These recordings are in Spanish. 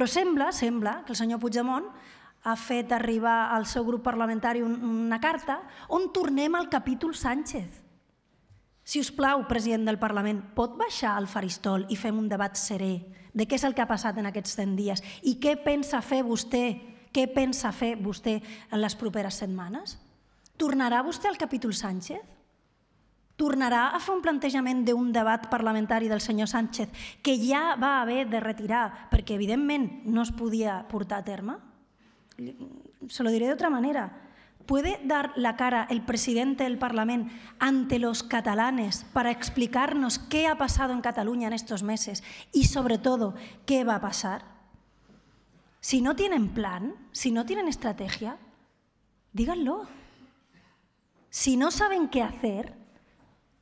Però sembla, sembla que el senyor Puigdemont ha fet arribar al seu grup parlamentari una carta on tornem al capítol Sánchez. Si us plau, president del Parlament, pot baixar al faristol i fem un debat serè de què és el que ha passat en aquests 100 dies i què pensa fer vostè, què pensa fer vostè en les properes setmanes? Tornarà vostè al capítol Sánchez? tornarà a fer un plantejament d'un debat parlamentari del senyor Sánchez que ja va haver de retirar perquè evidentment no es podia portar a terme? Se lo diré de manera. ¿Puede dar la cara el presidente del Parlamento ante los catalanes para explicarnos qué ha pasado en Cataluña en estos meses y sobre todo qué va a pasar? Si no tienen plan, si no tienen estrategia, díganlo. Si no saben qué hacer,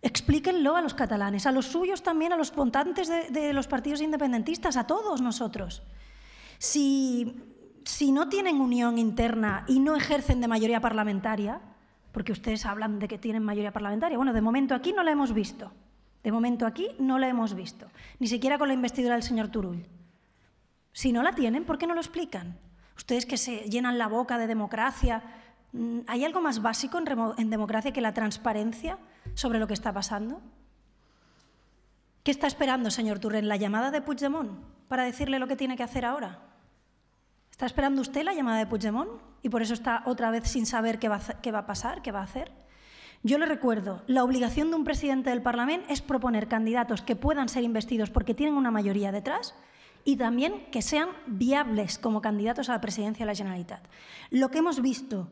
Explíquenlo a los catalanes, a los suyos también, a los votantes de, los partidos independentistas, a todos nosotros. Si, no tienen unión interna y no ejercen de mayoría parlamentaria, porque ustedes hablan de que tienen mayoría parlamentaria, bueno, de momento aquí no la hemos visto. De momento aquí no la hemos visto, ni siquiera con la investidura del señor Turull. Si no la tienen, ¿por qué no lo explican? Ustedes que se llenan la boca de democracia, ¿hay algo más básico en democracia que la transparencia? sobre lo que está pasando? ¿Qué está esperando, señor Turren, la llamada de Puigdemont para decirle lo que tiene que hacer ahora? ¿Está esperando usted la llamada de Puigdemont y por eso está otra vez sin saber qué va a, qué va a pasar, qué va a hacer? Yo le recuerdo, la obligación de un presidente del Parlamento es proponer candidatos que puedan ser investidos porque tienen una mayoría detrás y también que sean viables como candidatos a la presidencia de la Generalitat. Lo que hemos visto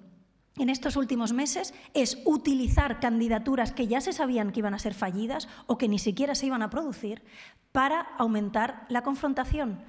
en estos últimos meses es utilizar candidaturas que ya se sabían que iban a ser fallidas o que ni siquiera se iban a producir para aumentar la confrontación.